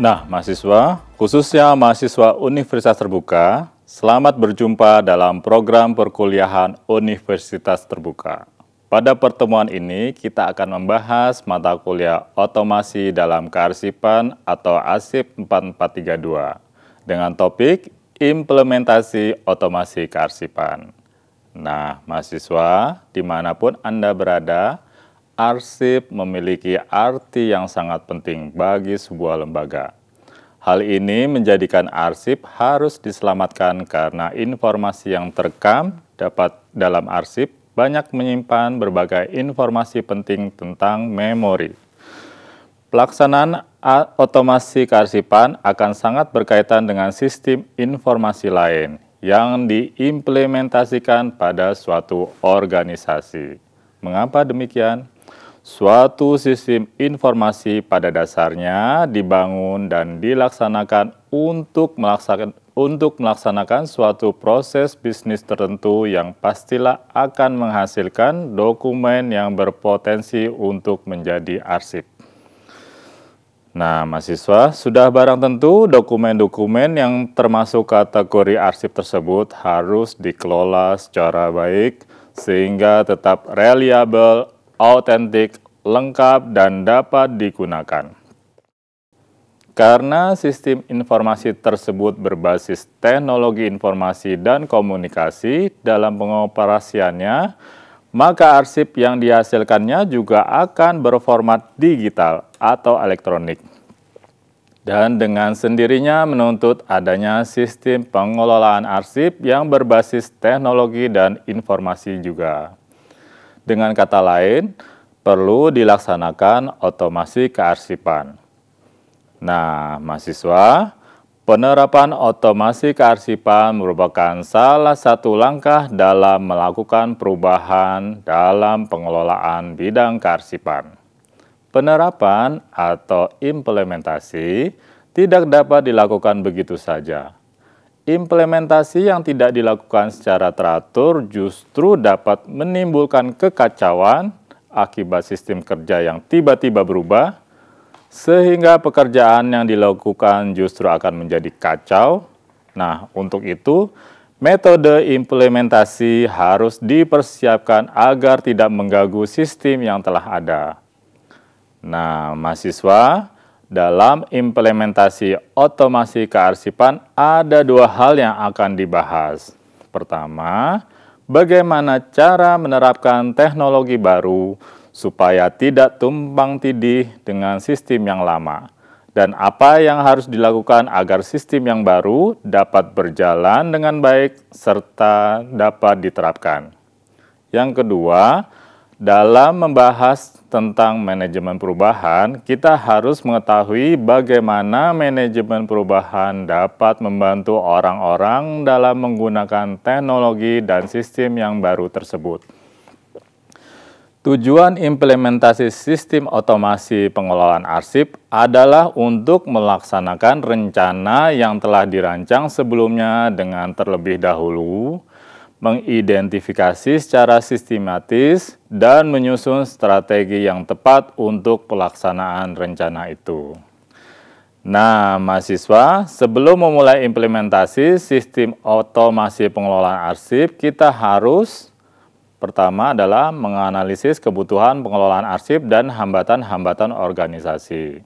Nah, mahasiswa, khususnya mahasiswa Universitas Terbuka, selamat berjumpa dalam program perkuliahan Universitas Terbuka. Pada pertemuan ini, kita akan membahas mata kuliah otomasi dalam kearsipan atau ASIP 4432 dengan topik implementasi otomasi kearsipan. Nah, mahasiswa, dimanapun Anda berada, arsip memiliki arti yang sangat penting bagi sebuah lembaga. Hal ini menjadikan arsip harus diselamatkan karena informasi yang terekam dapat dalam arsip banyak menyimpan berbagai informasi penting tentang memori. Pelaksanaan otomasi kearsipan akan sangat berkaitan dengan sistem informasi lain yang diimplementasikan pada suatu organisasi. Mengapa demikian? Suatu sistem informasi pada dasarnya dibangun dan dilaksanakan untuk melaksanakan untuk melaksanakan suatu proses bisnis tertentu yang pastilah akan menghasilkan dokumen yang berpotensi untuk menjadi arsip. Nah, mahasiswa, sudah barang tentu dokumen-dokumen yang termasuk kategori arsip tersebut harus dikelola secara baik sehingga tetap reliable, autentik, lengkap, dan dapat digunakan. Karena sistem informasi tersebut berbasis teknologi informasi dan komunikasi dalam pengoperasiannya, maka arsip yang dihasilkannya juga akan berformat digital atau elektronik. Dan dengan sendirinya menuntut adanya sistem pengelolaan arsip yang berbasis teknologi dan informasi juga. Dengan kata lain, perlu dilaksanakan otomasi kearsipan. Nah, mahasiswa, penerapan otomasi kearsipan merupakan salah satu langkah dalam melakukan perubahan dalam pengelolaan bidang kearsipan. Penerapan atau implementasi tidak dapat dilakukan begitu saja implementasi yang tidak dilakukan secara teratur justru dapat menimbulkan kekacauan akibat sistem kerja yang tiba-tiba berubah, sehingga pekerjaan yang dilakukan justru akan menjadi kacau. Nah, untuk itu, metode implementasi harus dipersiapkan agar tidak mengganggu sistem yang telah ada. Nah, mahasiswa, dalam implementasi otomasi kearsipan ada dua hal yang akan dibahas. Pertama, bagaimana cara menerapkan teknologi baru supaya tidak tumpang tidih dengan sistem yang lama dan apa yang harus dilakukan agar sistem yang baru dapat berjalan dengan baik serta dapat diterapkan. Yang kedua, dalam membahas tentang manajemen perubahan, kita harus mengetahui bagaimana manajemen perubahan dapat membantu orang-orang dalam menggunakan teknologi dan sistem yang baru tersebut. Tujuan implementasi sistem otomasi pengelolaan arsip adalah untuk melaksanakan rencana yang telah dirancang sebelumnya dengan terlebih dahulu mengidentifikasi secara sistematis dan menyusun strategi yang tepat untuk pelaksanaan rencana itu. Nah, mahasiswa, sebelum memulai implementasi sistem otomasi pengelolaan arsip, kita harus pertama adalah menganalisis kebutuhan pengelolaan arsip dan hambatan-hambatan organisasi.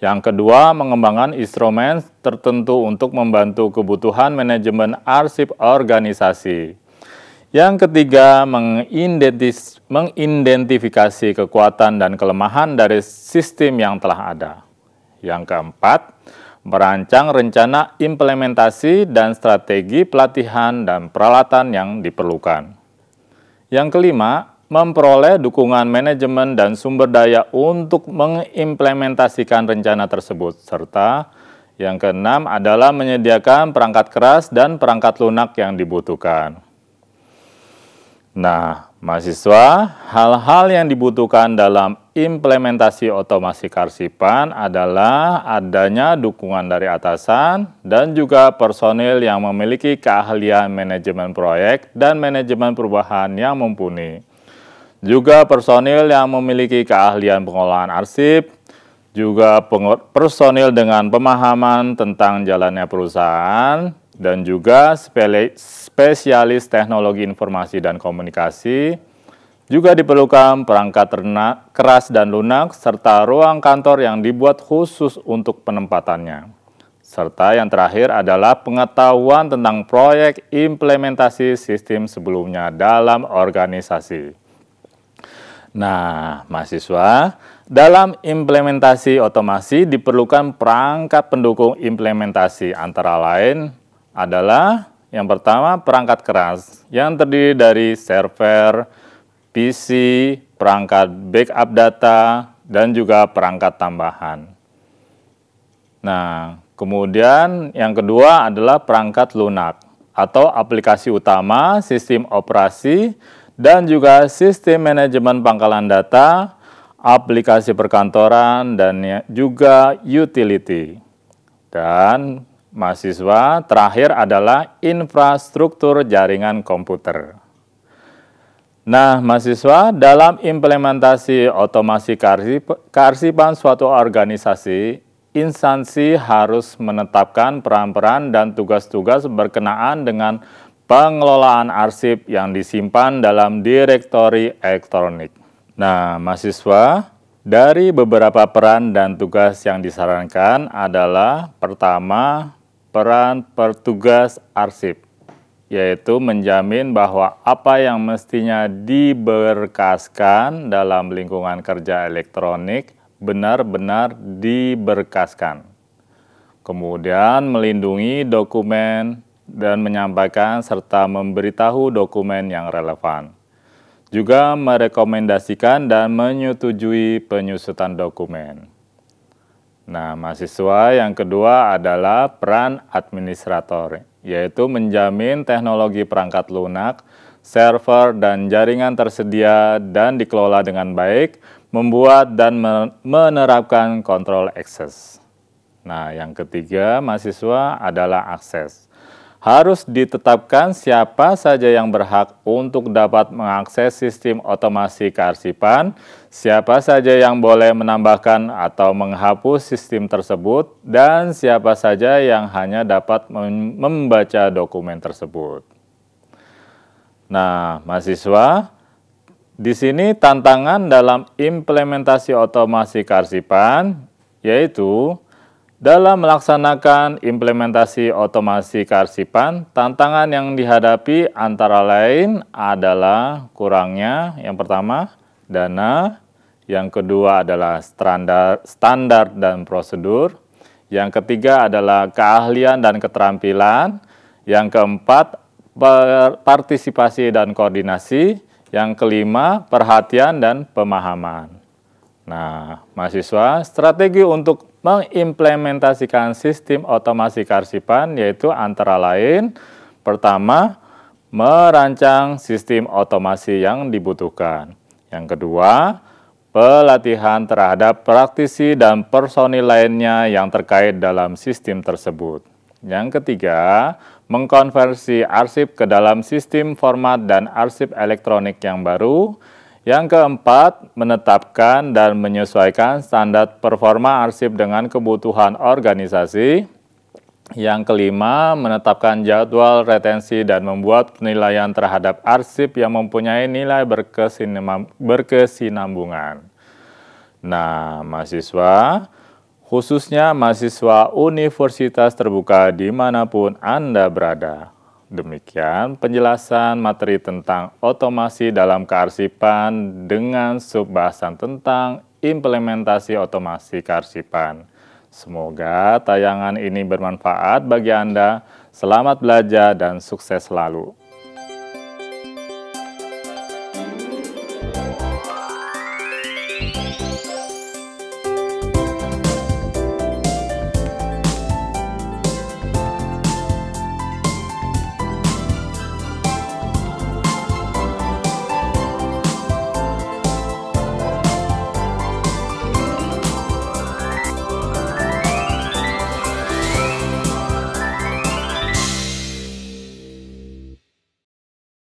Yang kedua, mengembangkan instrumen tertentu untuk membantu kebutuhan manajemen arsip organisasi. Yang ketiga, mengidentifikasi kekuatan dan kelemahan dari sistem yang telah ada. Yang keempat, merancang rencana implementasi dan strategi pelatihan dan peralatan yang diperlukan. Yang kelima, memperoleh dukungan manajemen dan sumber daya untuk mengimplementasikan rencana tersebut, serta yang keenam adalah menyediakan perangkat keras dan perangkat lunak yang dibutuhkan. Nah, mahasiswa, hal-hal yang dibutuhkan dalam implementasi otomasi karsipan adalah adanya dukungan dari atasan dan juga personil yang memiliki keahlian manajemen proyek dan manajemen perubahan yang mumpuni. Juga personil yang memiliki keahlian pengolahan arsip, juga personil dengan pemahaman tentang jalannya perusahaan, dan juga spesialis teknologi informasi dan komunikasi. Juga diperlukan perangkat ternak, keras dan lunak, serta ruang kantor yang dibuat khusus untuk penempatannya. Serta yang terakhir adalah pengetahuan tentang proyek implementasi sistem sebelumnya dalam organisasi. Nah, mahasiswa, dalam implementasi otomasi diperlukan perangkat pendukung implementasi antara lain adalah yang pertama perangkat keras yang terdiri dari server, PC, perangkat backup data, dan juga perangkat tambahan. Nah, kemudian yang kedua adalah perangkat lunak atau aplikasi utama, sistem operasi, dan juga sistem manajemen pangkalan data, aplikasi perkantoran, dan ya, juga utility. Dan mahasiswa, terakhir adalah infrastruktur jaringan komputer. Nah, mahasiswa, dalam implementasi otomasi kearsipan suatu organisasi, instansi harus menetapkan peran-peran dan tugas-tugas berkenaan dengan pengelolaan arsip yang disimpan dalam direktori elektronik. Nah, mahasiswa, dari beberapa peran dan tugas yang disarankan adalah pertama, peran pertugas arsip, yaitu menjamin bahwa apa yang mestinya diberkaskan dalam lingkungan kerja elektronik benar-benar diberkaskan. Kemudian melindungi dokumen dan menyampaikan serta memberitahu dokumen yang relevan. Juga merekomendasikan dan menyetujui penyusutan dokumen. Nah, mahasiswa yang kedua adalah peran administrator, yaitu menjamin teknologi perangkat lunak, server, dan jaringan tersedia dan dikelola dengan baik, membuat dan menerapkan kontrol akses. Nah, yang ketiga mahasiswa adalah akses harus ditetapkan siapa saja yang berhak untuk dapat mengakses sistem otomasi kearsipan, siapa saja yang boleh menambahkan atau menghapus sistem tersebut, dan siapa saja yang hanya dapat membaca dokumen tersebut. Nah, mahasiswa, di sini tantangan dalam implementasi otomasi kearsipan yaitu dalam melaksanakan implementasi otomasi karsipan, tantangan yang dihadapi antara lain adalah kurangnya yang pertama dana, yang kedua adalah standar, standar dan prosedur, yang ketiga adalah keahlian dan keterampilan, yang keempat partisipasi dan koordinasi, yang kelima perhatian dan pemahaman. Nah, mahasiswa, strategi untuk mengimplementasikan sistem otomasi karsipan yaitu antara lain pertama merancang sistem otomasi yang dibutuhkan. Yang kedua, pelatihan terhadap praktisi dan personil lainnya yang terkait dalam sistem tersebut. Yang ketiga, mengkonversi arsip ke dalam sistem format dan arsip elektronik yang baru. Yang keempat, menetapkan dan menyesuaikan standar performa arsip dengan kebutuhan organisasi. Yang kelima, menetapkan jadwal retensi dan membuat penilaian terhadap arsip yang mempunyai nilai berkesinambungan. Nah, mahasiswa, khususnya mahasiswa universitas terbuka dimanapun Anda berada, Demikian penjelasan materi tentang otomasi dalam kearsipan dengan subbahasan tentang implementasi otomasi kearsipan. Semoga tayangan ini bermanfaat bagi Anda. Selamat belajar dan sukses selalu.